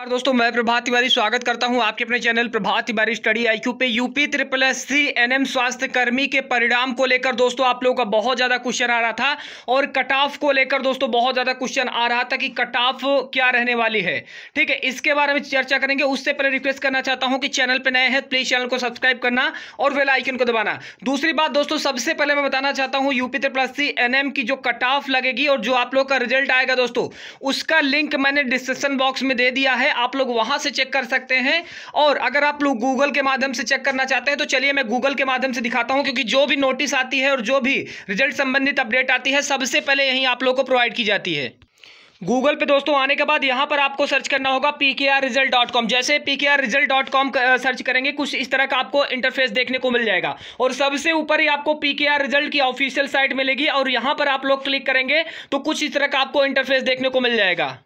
और दोस्तों मैं प्रभात तिवारी स्वागत करता हूं आपके अपने channel Prabhat Tiwari study IQ पे UP triple S C N M स्वास्थ्य कर्मी के परिणाम को लेकर दोस्तों आप लोगों का बहुत ज़्यादा क्वेश्चन आ रहा था और कट ऑफ को लेकर दोस्तों बहुत ज़्यादा क्वेश्चन आ रहा था कि कट ऑफ क्या रहने वाली है ठीक है इसके बारे में चर्चा करेंगे उससे पहले रिक्वेस्ट करना चाहता हूँ कि चैनल पर नए हैं प्लीज़ चैनल को सब्सक्राइब करना और वेल आइकन को दबाना दूसरी बात दोस्तों सबसे पहले मैं बताना चाहता हूँ UP triple S C N M की जो कट ऑफ लगेगी और जो आप लोग का रिजल्ट आएगा दोस्तों उसका लिंक मैंने डिस्क्रिप्शन बॉक्स में दे दिया है है आप लोग वहां से चेक कर सकते हैं और अगर आप लोग गूगल के माध्यम से चेक करना चाहते हैं तो चलिए मैं गूगल के माध्यम से दिखाता हूं क्योंकि जो भी नोटिस आती है और जो भी रिजल्ट संबंधित अपडेट आती है सबसे पहले यहीं आप लोग को प्रोवाइड की जाती है गूगल पे दोस्तों आने के बाद यहाँ पर आपको सर्च करना होगा P K R result dot com जैसे P K R result dot com search करेंगे कुछ इस तरह का आपको इंटरफेस देखने को मिल जाएगा और सबसे ऊपर ही आपको पी के आर रिजल्ट की ऑफिशियल साइट मिलेगी और यहाँ पर आप लोग क्लिक करेंगे तो कुछ इस तरह का आपको इंटरफेस देखने को मिल जाएगा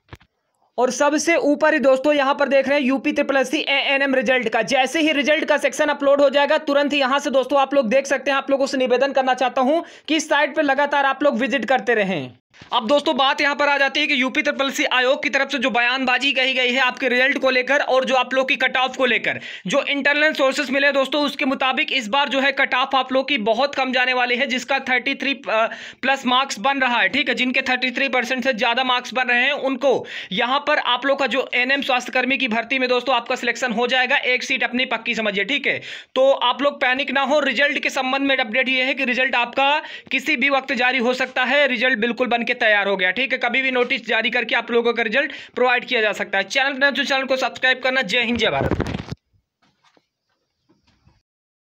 और सबसे ऊपर ही दोस्तों यहां पर देख रहे हैं UP triple S C M result का जैसे ही रिजल्ट का सेक्शन अपलोड हो जाएगा तुरंत ही यहां से दोस्तों आप लोग देख सकते हैं आप लोगों से निवेदन करना चाहता हूं कि इस साइट पर लगातार आप लोग विजिट करते रहें अब दोस्तों बात यहां पर आ जाती है कि यूपी त्रिपलसी आयोग की तरफ से जो बयानबाजी कही गई है आपके रिजल्ट को लेकर और जो आप लोग की कट ऑफ को लेकर जो इंटरनल सोर्सेस मिले दोस्तों उसके मुताबिक इस बार जो है कट ऑफ आप लोग की बहुत कम जाने वाली है जिसका 33 प्लस मार्क्स बन रहा है ठीक है जिनके थर्टी परसेंट से ज़्यादा मार्क्स बन रहे हैं उनको यहां पर आप लोग का जो एन स्वास्थ्यकर्मी की भर्ती में दोस्तों आपका सिलेक्शन हो जाएगा एक सीट अपनी पक्की समझिए ठीक है तो आप लोग पैनिक ना हो रिजल्ट के संबंध में अपडेट यह है कि रिजल्ट आपका किसी भी वक्त जारी हो सकता है रिजल्ट बिल्कुल बन बनके तैयार हो गया ठीक है कभी भी नोटिस जारी करके आप लोगों का रिजल्ट प्रोवाइड किया जा सकता है चैनल चैनल तो को सब्सक्राइब करना जय हिंद जय भारत